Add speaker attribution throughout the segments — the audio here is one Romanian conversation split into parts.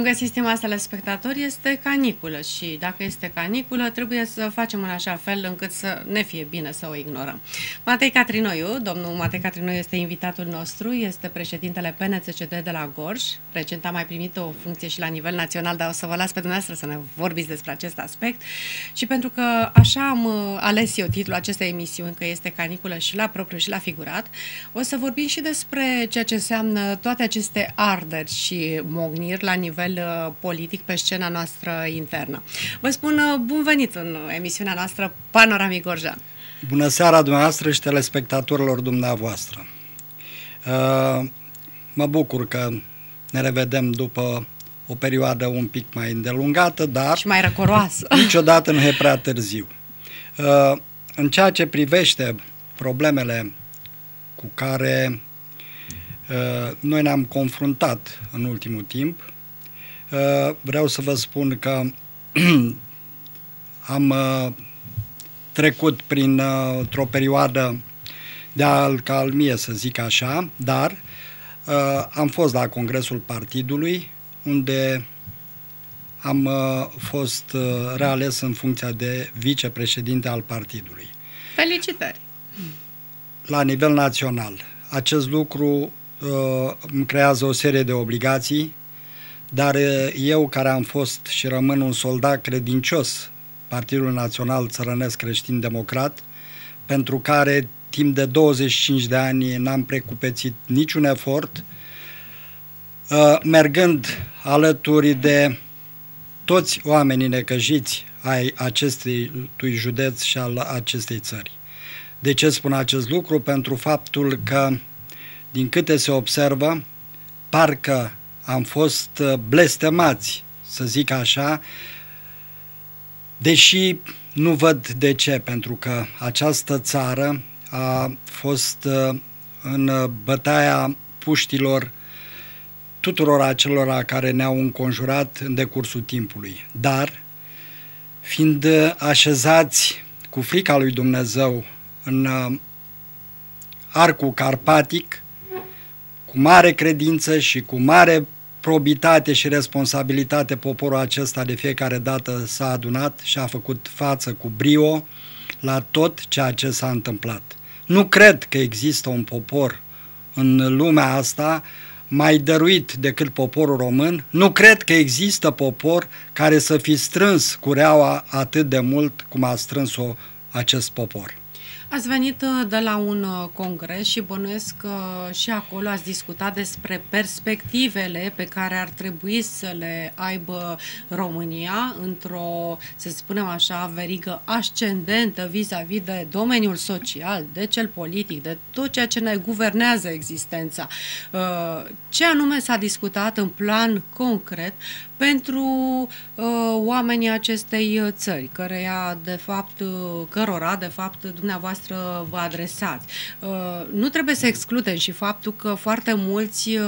Speaker 1: Bun găsit, stimați telespectatori, este caniculă și dacă este caniculă, trebuie să facem în așa fel încât să ne fie bine să o ignorăm. Matei Catrinoiu, domnul Matei Catrinoiu este invitatul nostru, este președintele PNCCD de la Gorj, recent a mai primit o funcție și la nivel național, dar o să vă las pe dumneavoastră să ne vorbiți despre acest aspect și pentru că așa am uh, ales eu titlul acestei emisiuni, că este caniculă și la propriu și la figurat, o să vorbim și despre ceea ce înseamnă toate aceste arderi și mogniri la nivel nivel uh, politic pe scena noastră internă. Vă spun uh, bun venit în emisiunea noastră Panoramic Gorjan.
Speaker 2: Bună seara dumneavoastră și telespectatorilor dumneavoastră. Uh, mă bucur că ne revedem după o perioadă un pic mai îndelungată, dar... Și mai răcoroasă. Niciodată nu e prea târziu. În ceea ce privește problemele cu care noi ne-am confruntat în ultimul timp, Eh, vreau să vă spun că am eh, trecut prin eh, o perioadă de alcalmie, să zic așa, dar am fost la Congresul Partidului, unde am fost reales în funcția de vicepreședinte al partidului.
Speaker 1: Felicitări!
Speaker 2: La nivel național. Acest lucru îmi creează o serie de obligații dar eu, care am fost și rămân un soldat credincios, Partidul Național Țărănesc Creștin Democrat, pentru care timp de 25 de ani n-am precupețit niciun efort, mergând alături de toți oamenii necăjiți ai acestui județ și al acestei țări. De ce spun acest lucru? Pentru faptul că, din câte se observă, parcă am fost uh, blestemați, să zic așa, deși nu văd de ce, pentru că această țară a fost uh, în uh, bătaia puștilor tuturor acelora care ne-au înconjurat în decursul timpului. Dar, fiind așezați cu frica lui Dumnezeu în arcul carpatic, cu mare credință și cu mare probitate și responsabilitate poporul acesta de fiecare dată s-a adunat și a făcut față cu brio la tot ceea ce s-a întâmplat. Nu cred că există un popor în lumea asta mai dăruit decât poporul român, nu cred că există popor care să fi strâns cureaua atât de mult cum a strâns-o acest popor.
Speaker 1: Ați venit uh, de la un uh, congres și bănuiesc că și acolo ați discutat despre perspectivele pe care ar trebui să le aibă România într-o, să spunem așa, verigă ascendentă vis-a-vis de domeniul social, de cel politic, de tot ceea ce ne guvernează existența. Uh, ce anume s-a discutat în plan concret pentru uh, oamenii acestei uh, țări, căreia, de fapt, uh, cărora, de fapt, dumneavoastră vă adresați. Uh, nu trebuie să excludem și faptul că foarte mulți uh,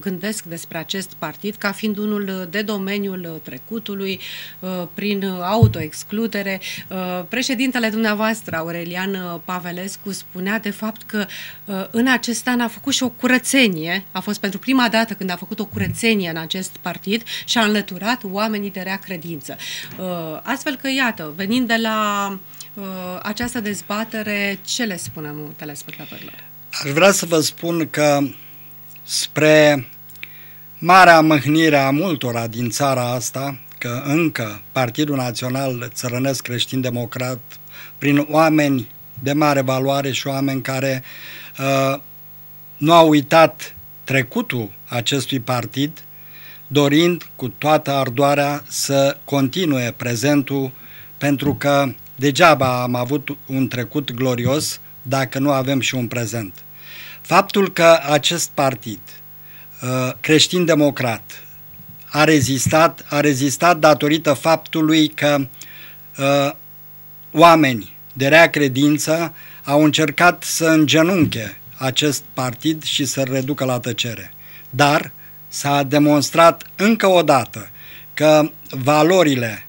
Speaker 1: gândesc despre acest partid ca fiind unul de domeniul trecutului, uh, prin autoexcludere. Uh, președintele dumneavoastră, Aurelian Pavelescu, spunea, de fapt, că uh, în acest an a făcut și o curățenie, a fost pentru prima dată când a făcut o curățenie în acest partid și a înlăturat oamenii de rea credință. Uh, astfel că, iată, venind de la uh, această dezbatere, ce le spunem telespectatorilor?
Speaker 2: Aș vrea să vă spun că spre marea mâhnire a multora din țara asta, că încă Partidul Național Țărănesc Creștin Democrat, prin oameni de mare valoare și oameni care uh, nu au uitat trecutul acestui partid, dorind cu toată ardoarea să continue prezentul, pentru că degeaba am avut un trecut glorios dacă nu avem și un prezent. Faptul că acest partid uh, creștin-democrat a rezistat, a rezistat datorită faptului că uh, oameni de rea credință au încercat să îngenunche acest partid și să-l reducă la tăcere. Dar uh, s-a demonstrat încă o dată că valorile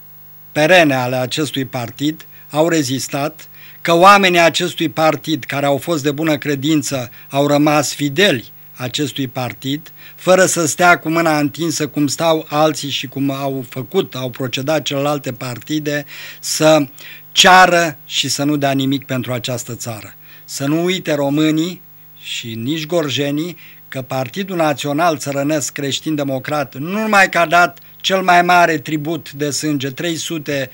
Speaker 2: perene ale acestui partid au rezistat, că oamenii acestui partid care au fost de bună credință au rămas fideli acestui partid, fără să stea cu mâna întinsă cum stau alții și cum au făcut, au procedat celelalte partide, să ceară și să nu dea nimic pentru această țară. Să nu uite românii și nici gorjenii că Partidul Național Țărănesc Creștin Democrat nu numai că a dat cel mai mare tribut de sânge, 300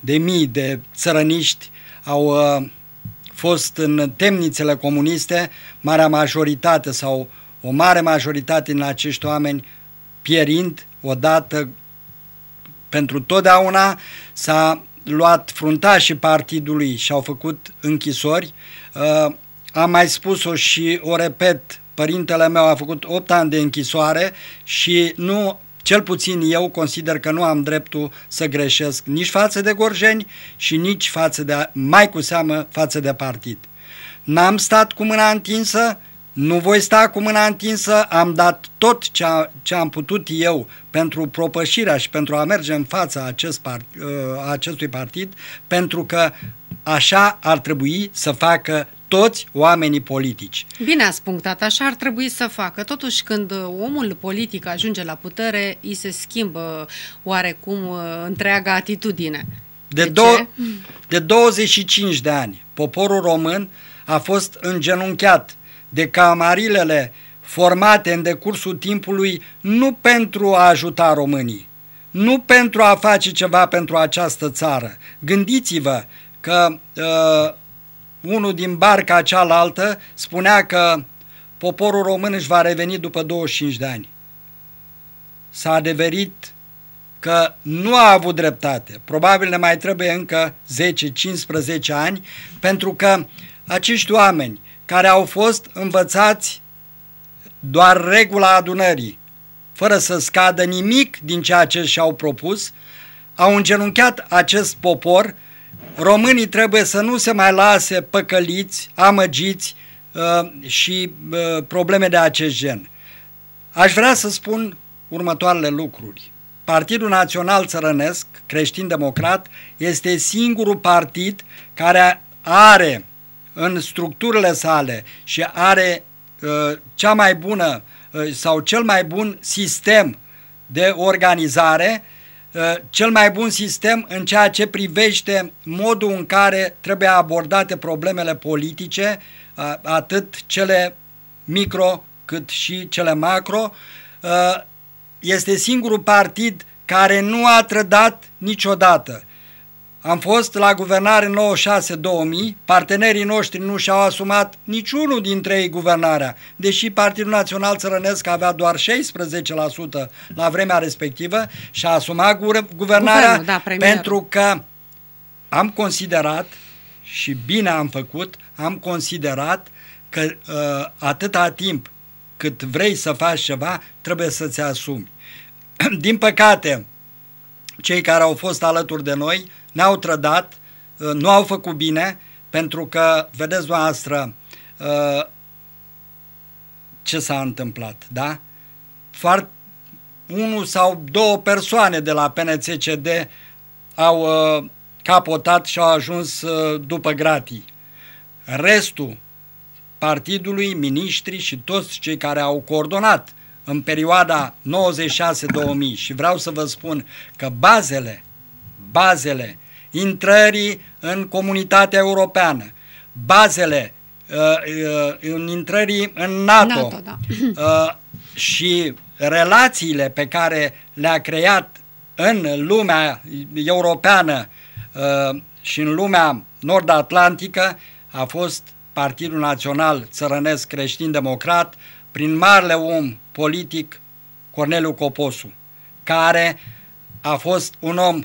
Speaker 2: de mii de țărăniști au uh, fost în temnițele comuniste, marea majoritate sau o mare majoritate din acești oameni pierind odată pentru totdeauna, s-a luat fruntașii partidului și au făcut închisori. Uh, am mai spus-o și o repet, părintele meu a făcut 8 ani de închisoare și nu cel puțin eu consider că nu am dreptul să greșesc nici față de gorjeni și nici față de, mai cu seamă față de partid. N-am stat cu mâna întinsă, nu voi sta cu mâna întinsă, am dat tot ce, a, ce am putut eu pentru propășirea și pentru a merge în fața acest part, ă, acestui partid, pentru că așa ar trebui să facă toți oamenii politici.
Speaker 1: Bine ați punctat, așa ar trebui să facă. Totuși, când uh, omul politic ajunge la putere, îi se schimbă uh, oarecum uh, întreaga atitudine.
Speaker 2: De, de, do- de 25 de ani, poporul român a fost îngenunchiat de camarilele formate în decursul timpului nu pentru a ajuta românii, nu pentru a face ceva pentru această țară. Gândiți-vă că uh, unul din barca cealaltă spunea că poporul român își va reveni după 25 de ani. S-a adeverit că nu a avut dreptate. Probabil ne mai trebuie încă 10-15 ani, pentru că acești oameni care au fost învățați doar regula adunării, fără să scadă nimic din ceea ce și-au propus, au îngenunchiat acest popor Românii trebuie să nu se mai lase păcăliți, amăgiți uh, și uh, probleme de acest gen. Aș vrea să spun următoarele lucruri. Partidul Național Țărănesc, creștin-democrat, este singurul partid care are în structurile sale și are uh, cea mai bună uh, sau cel mai bun sistem de organizare Uh, cel mai bun sistem în ceea ce privește modul în care trebuie abordate problemele politice, uh, atât cele micro cât și cele macro. Uh, este singurul partid care nu a trădat niciodată am fost la guvernare în 96-2000, partenerii noștri nu și-au asumat niciunul dintre ei guvernarea, deși Partidul Național Țărănesc avea doar 16% la vremea respectivă și a asumat guvernarea Guvernul, da, pentru că am considerat și bine am făcut, am considerat că uh, atâta timp cât vrei să faci ceva, trebuie să-ți asumi. Din păcate, cei care au fost alături de noi ne-au trădat, uh, nu au făcut bine, pentru că, vedeți dumneavoastră, uh, ce s-a întâmplat, da? Foarte unul sau două persoane de la PNCCD au uh, capotat și au ajuns uh, după gratii. Restul partidului, miniștri și toți cei care au coordonat în perioada 96-2000 și vreau să vă spun că bazele, bazele intrării în comunitatea europeană, bazele uh, uh, în intrării în NATO, NATO da. Uh, și relațiile pe care le-a creat în lumea europeană și în lumea nord-atlantică a fost Partidul Național Țărănesc Creștin-Democrat prin marele om politic Corneliu Coposu, care a fost un om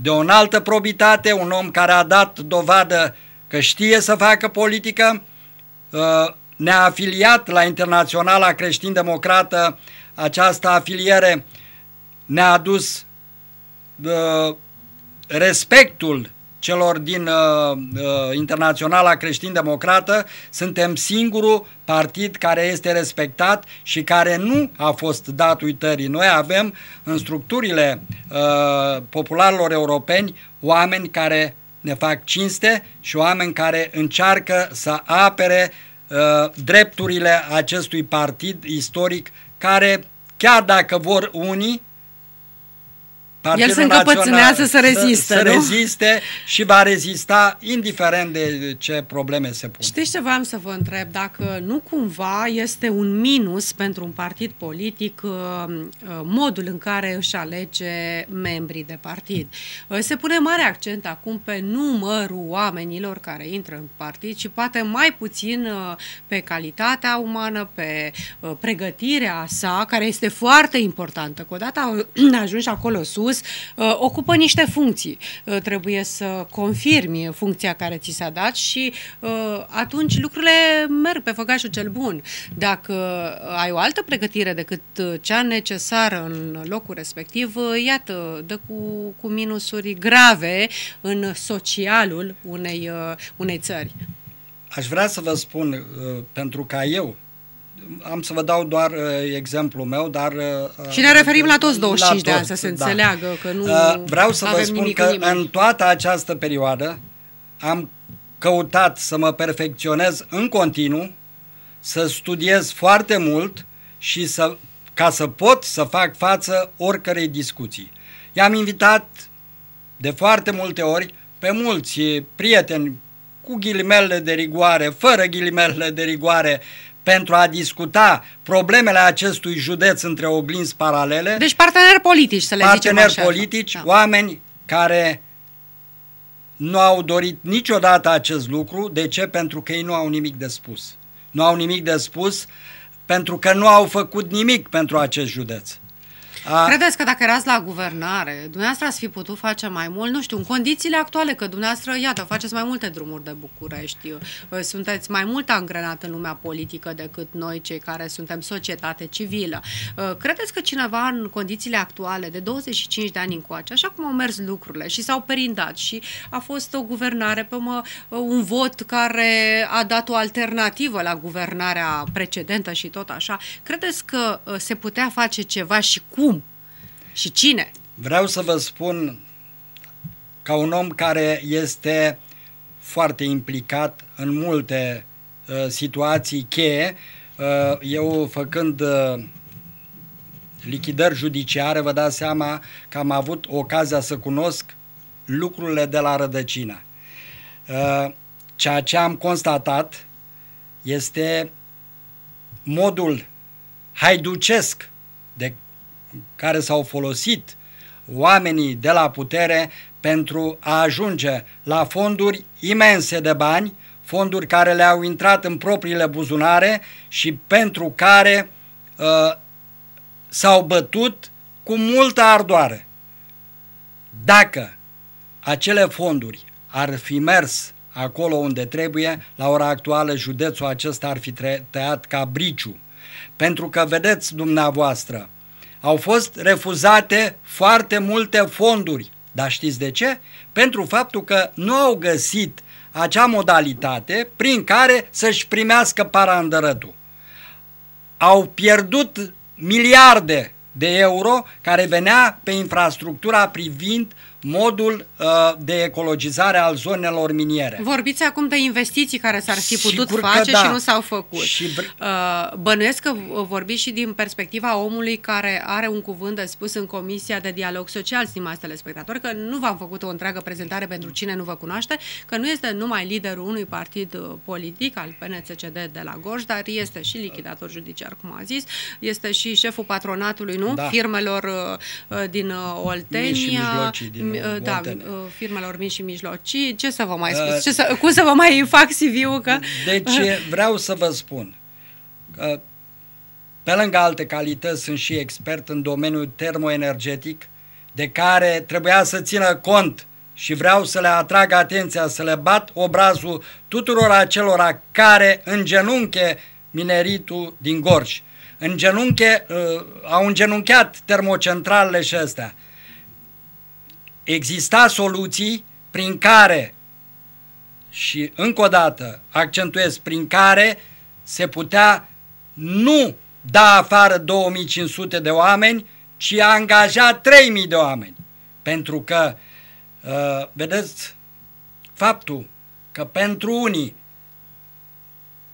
Speaker 2: de o înaltă probitate, un om care a dat dovadă că știe să facă politică, uh, ne-a afiliat la Internaționala Creștin-Democrată, această afiliere ne-a adus uh, respectul celor din uh, uh, Internaționala Creștin-Democrată, suntem singurul partid care este respectat și care nu a fost dat uitării. Noi avem în structurile uh, popularilor europeni oameni care ne fac cinste și oameni care încearcă să apere uh, drepturile acestui partid istoric care, chiar dacă vor unii, Partidul El se încăpățânează să reziste, să, nu? să reziste și va rezista indiferent de ce probleme se pun.
Speaker 1: Știți ce voiam să vă întreb? Dacă nu cumva este un minus pentru un partid politic uh, uh, modul în care își alege membrii de partid. Uh, se pune mare accent acum pe numărul oamenilor care intră în partid și poate mai puțin pe calitatea umană, pe pregătirea sa, care este foarte importantă. Că odată ajungi acolo sus, spus, uh, ocupă niște funcții. Uh, trebuie să confirmi funcția care ți s-a dat și uh, atunci lucrurile merg pe făgașul cel bun. Dacă ai o altă pregătire decât cea necesară în locul respectiv, iată, dă cu, cu minusuri grave în socialul unei, unei țări.
Speaker 2: Aș vrea să vă spun, pentru ca eu am să vă dau doar uh, exemplul meu, dar... Uh, uh și ne referim la toți 25 la de ani, să se da. înțeleagă
Speaker 1: că nu uh, Vreau să vă spun că în
Speaker 2: toată această perioadă am căutat să mă perfecționez în continuu, să studiez foarte mult și să, ca să pot să fac față oricărei discuții. I-am invitat de foarte multe ori pe mulți prieteni cu ghilimele de rigoare, fără ghilimele de rigoare, uh, pentru a discuta problemele acestui județ între oglinzi paralele. Deci parteneri politici, să le zicem Parteneri politici, da. oameni care nu au dorit niciodată acest lucru. De ce? Pentru că ei nu au nimic de spus. Nu au nimic de spus pentru că nu au făcut nimic pentru acest județ. A... Credeți
Speaker 1: că dacă erați la guvernare, dumneavoastră ați fi putut face mai mult, nu știu, în condițiile actuale, că dumneavoastră, iată, faceți mai multe drumuri de București, sunteți mai mult angrenat în lumea politică decât noi, cei care suntem societate civilă. Credeți că cineva în condițiile actuale, de 25 de ani încoace, așa cum au mers lucrurile și s-au perindat și a fost o guvernare pe mă, un vot care a dat o alternativă la guvernarea precedentă și tot așa, credeți că se putea face ceva și cum și cine?
Speaker 2: Vreau să vă spun ca un om care este foarte implicat în multe uh, situații cheie, uh, eu făcând uh, lichidări judiciare, vă dați seama că am avut ocazia să cunosc lucrurile de la rădăcină. Uh, ceea ce am constatat este modul haiducesc de care s-au folosit oamenii de la putere pentru a ajunge la fonduri imense de bani, fonduri care le-au intrat în propriile buzunare și pentru care uh, s-au bătut cu multă ardoare. Dacă acele fonduri ar fi mers acolo unde trebuie, la ora actuală județul acesta ar fi tăiat ca briciu. Pentru că, vedeți dumneavoastră, au fost refuzate foarte multe fonduri. Dar știți de ce? Pentru faptul că nu au găsit acea modalitate prin care să-și primească parandărătul. Au pierdut miliarde de euro care venea pe infrastructura privind uh, modul uh, de ecologizare al zonelor miniere.
Speaker 1: Vorbiți acum de investiții care s-ar fi putut Sigur face da. și nu s-au făcut. Și vr- uh, bănuiesc că vorbiți și din perspectiva omului care are un cuvânt de spus în Comisia de Dialog Social, stimați telespectatori, că nu v-am făcut o întreagă prezentare pentru cine nu vă cunoaște, că nu este numai liderul unui partid uh, politic al PNCCD de la Gorj, dar este și lichidator judiciar, cum a zis, este și șeful patronatului, nu? Da. Firmelor uh, uh din uh, Oltenia, Uh, da, uh, firmelor mici și mijlocii. Ce să vă mai uh, spun? Uh, ce să, cum să vă mai fac CV-ul? Că... Deci
Speaker 2: vreau să vă spun că pe lângă alte calități sunt și expert în domeniul termoenergetic de care trebuia să țină cont și vreau să le atrag atenția, să le bat obrazul tuturor acelora care în genunche mineritul din Gorj. genunche, uh, au îngenuncheat termocentralele și astea exista soluții prin care, și încă o dată accentuez, prin care se putea nu da afară 2500 de oameni, ci angaja 3000 de oameni. Pentru că, uh, vedeți, faptul că pentru unii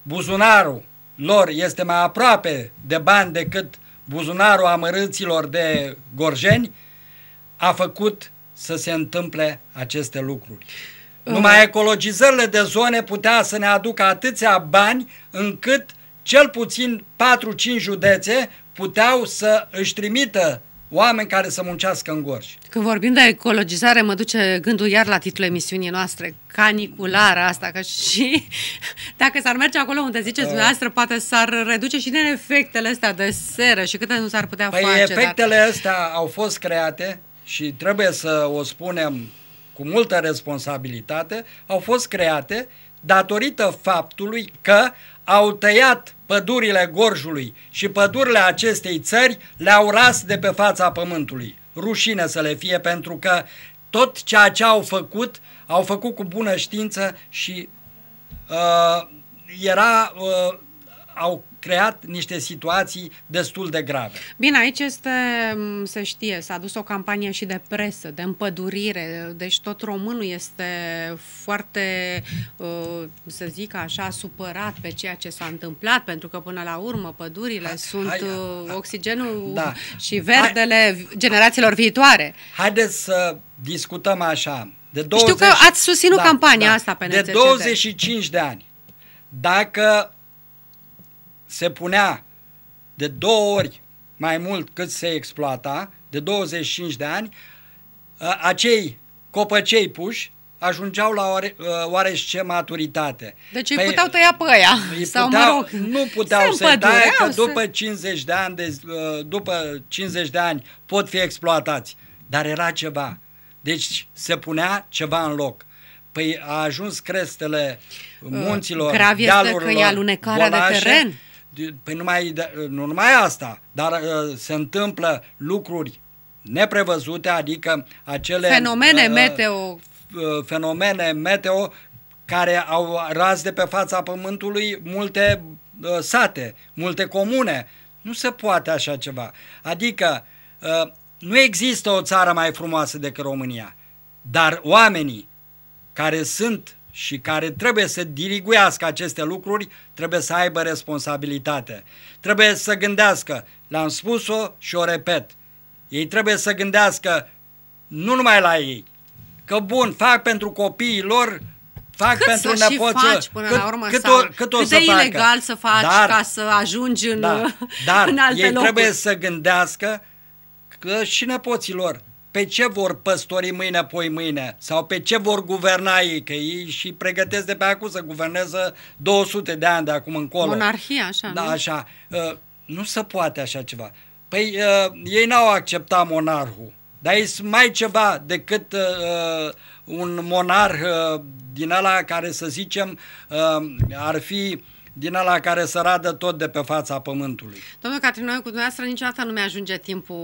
Speaker 2: buzunarul lor este mai aproape de bani decât buzunarul amărâților de gorjeni, a făcut să se întâmple aceste lucruri. Numai ecologizările de zone putea să ne aducă atâția bani încât cel puțin 4-5 județe puteau să își trimită oameni care să muncească în gorj.
Speaker 1: Când vorbim de ecologizare, mă duce gândul iar la titlul emisiunii noastre, caniculara asta, că și dacă s-ar merge acolo unde ziceți uh, dumneavoastră, poate s-ar reduce și din efectele astea de seră și câte nu s-ar putea păi face. efectele
Speaker 2: dar... astea au fost create și trebuie să o spunem cu multă responsabilitate, au fost create datorită faptului că au tăiat pădurile Gorjului și pădurile acestei țări le-au ras de pe fața pământului. Rușine să le fie pentru că tot ceea ce au făcut, au făcut cu bună știință și uh, era, uh, au creat niște situații destul de grave.
Speaker 1: Bine, aici este, se știe, s-a dus o campanie și de presă, de împădurire, deci tot românul este foarte, uh, să zic așa, supărat pe ceea ce s-a întâmplat, pentru că până la urmă pădurile hai, sunt hai, uh, hai, oxigenul da. și verdele hai, generațiilor viitoare.
Speaker 2: Haideți să discutăm așa. De 20, Știu că ați susținut da, campania da, asta pe De De 25 de ani. Dacă se punea de două ori mai mult cât se exploata, de 25 de ani, acei copăcei puși ajungeau la oare, ce maturitate.
Speaker 1: Deci îi păi, puteau tăia pe aia, îi sau puteau, mă rog, Nu
Speaker 2: puteau să taie, că după, se... 50 de ani de, după 50 de ani pot fi exploatați. Dar era ceva. Deci se punea ceva în loc. Păi a ajuns crestele munților, Grav este dealurilor, că e alunecarea bolașe, de teren păi numai, nu numai asta, dar uh, se întâmplă lucruri neprevăzute, adică acele... Fenomene uh, meteo. Uh, fenomene meteo care au ras de pe fața pământului multe sate, multe comune. Nu se poate așa ceva. Adică nu există o țară mai frumoasă decât România, dar oamenii care sunt și care trebuie să diriguiască aceste lucruri, trebuie să aibă responsabilitate. Trebuie să gândească, l-am spus-o și o repet, ei trebuie să gândească nu numai la ei, că bun, fac pentru copiii lor, fac cât pentru nepoții nepoță, și faci până cât, la urmă, cât, o, cât, cât o să facă. ilegal
Speaker 1: să faci dar, ca să ajungi în, da,
Speaker 2: dar în alte ei locuri. trebuie să gândească că și nepoții lor pe ce vor păstori mâine, poi mâine, sau pe ce vor guverna ei, că ei și pregătesc de pe acum să guverneze 200 de ani de acum încolo. Monarhia
Speaker 1: așa, Da, nu? așa.
Speaker 2: Ă, nu se poate așa ceva. Păi ă, ei n-au acceptat monarhul, dar sunt mai ceva decât ă, un monarh din ala care, să zicem, ar fi din ala care să radă tot de pe fața pământului.
Speaker 1: Domnul noi cu dumneavoastră niciodată nu mi-ajunge timpul.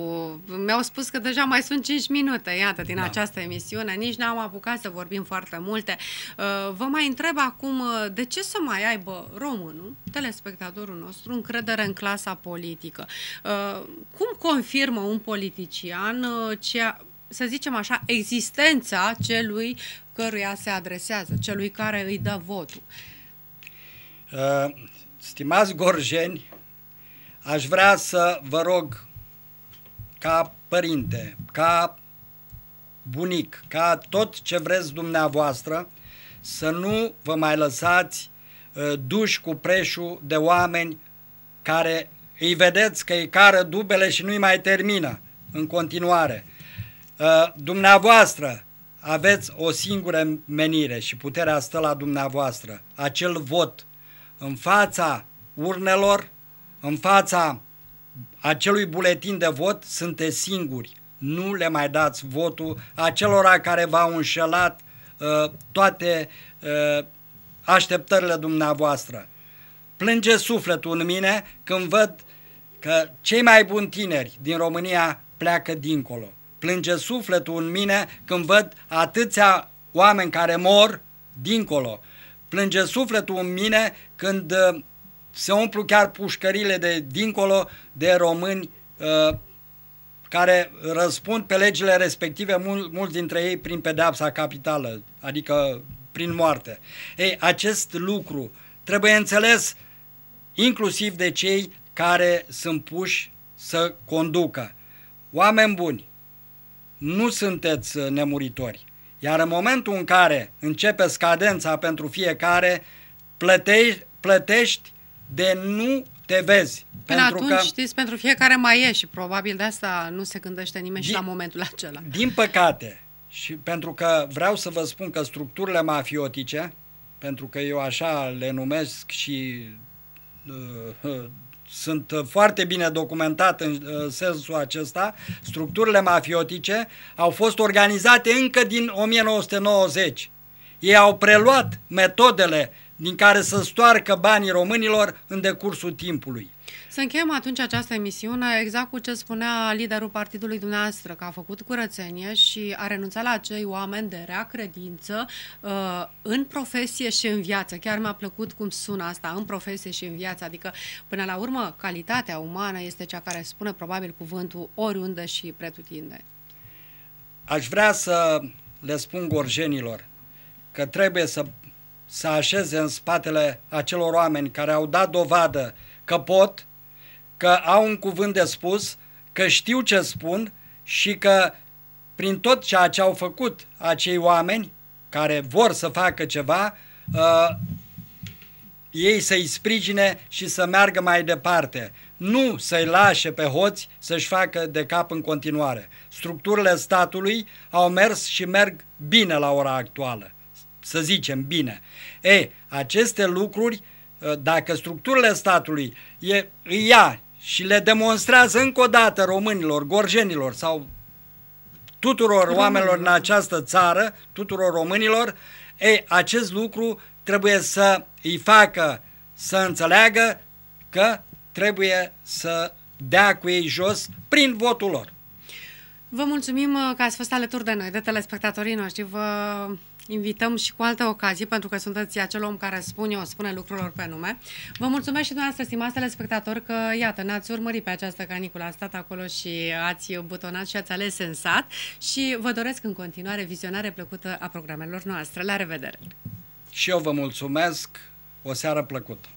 Speaker 1: Mi-au spus că deja mai sunt 5 minute, iată, din da. această emisiune. Nici n-am apucat să vorbim foarte multe. Uh, vă mai întreb acum, uh, de ce să mai aibă românul, telespectatorul nostru, încredere în clasa politică? Uh, cum confirmă un politician ceea să zicem așa, existența celui căruia se adresează, celui care îi dă votul.
Speaker 2: Uh, stimați gorjeni, aș vrea să vă rog ca părinte, ca bunic, ca tot ce vreți dumneavoastră, să nu vă mai lăsați uh, duși cu preșul de oameni care îi vedeți că îi cară dubele și nu-i mai termină în continuare. Uh, dumneavoastră aveți o singură menire și puterea stă la dumneavoastră, acel vot în fața urnelor, în fața acelui buletin de vot, sunteți singuri. Nu le mai dați votul acelora care v-au înșelat uh, toate uh, așteptările dumneavoastră. Plânge sufletul în mine când văd că cei mai buni tineri din România pleacă dincolo. Plânge sufletul în mine când văd atâția oameni care mor dincolo plânge sufletul în mine când uh, se umplu chiar pușcările de dincolo de români uh, care răspund pe legile respective, mulți dintre ei prin pedeapsa capitală, adică prin moarte. Ei, acest lucru trebuie înțeles inclusiv de cei care sunt puși să conducă. Oameni buni, nu sunteți nemuritori. Iar în momentul în care începe scadența pentru fiecare, plătești, plătești de nu te vezi. Până pentru atunci, că, știți,
Speaker 1: pentru fiecare mai e și probabil de asta nu se gândește nimeni din, și la momentul acela.
Speaker 2: Din păcate, și pentru că vreau să vă spun că structurile mafiotice, pentru că eu așa le numesc și uh, sunt uh, foarte bine documentate în uh, sensul acesta, structurile mafiotice au fost organizate încă din 1990. Ei au preluat metodele din care să stoarcă banii românilor în decursul timpului.
Speaker 1: Să încheiem atunci această emisiune exact cu ce spunea liderul partidului dumneavoastră, că a făcut curățenie și a renunțat la acei oameni de rea credință uh, în profesie și în viață. Chiar mi-a plăcut cum sună asta, în profesie și în viață. Adică, până la urmă, calitatea umană este cea care spune probabil cuvântul oriunde și pretutinde.
Speaker 2: Aș vrea să le spun gorjenilor că trebuie să, să așeze în spatele acelor oameni care au dat dovadă uh, că pot, că au un cuvânt de spus, că știu ce spun și că prin tot ceea ce au făcut acei oameni care vor să facă ceva, uh, ei să-i sprijine și să meargă mai departe. Nu să-i lase pe hoți să-și facă de cap în continuare. Structurile statului au mers și merg bine la ora actuală. Să zicem bine. Ei, aceste lucruri Eh, dacă structurile statului e, îi ia și le demonstrează încă o dată românilor, gorjenilor sau tuturor Românilor. oamenilor în această țară, tuturor românilor, ei, acest lucru trebuie să îi facă să înțeleagă că trebuie să dea cu ei jos prin votul lor.
Speaker 1: Vă mulțumim eh, că ați fost alături de noi, de telespectatorii noștri. Vă invităm și cu alte ocazii, pentru că sunteți acel om care spune, o spune lucrurilor pe nume. Vă mulțumesc și dumneavoastră, stimați telespectatori, că iată, ne-ați urmărit pe această caniculă, ați stat acolo și ați butonat și ați ales sensat și vă doresc în continuare vizionare plăcută a programelor noastre. La revedere!
Speaker 2: Și eu vă mulțumesc, o seară plăcută!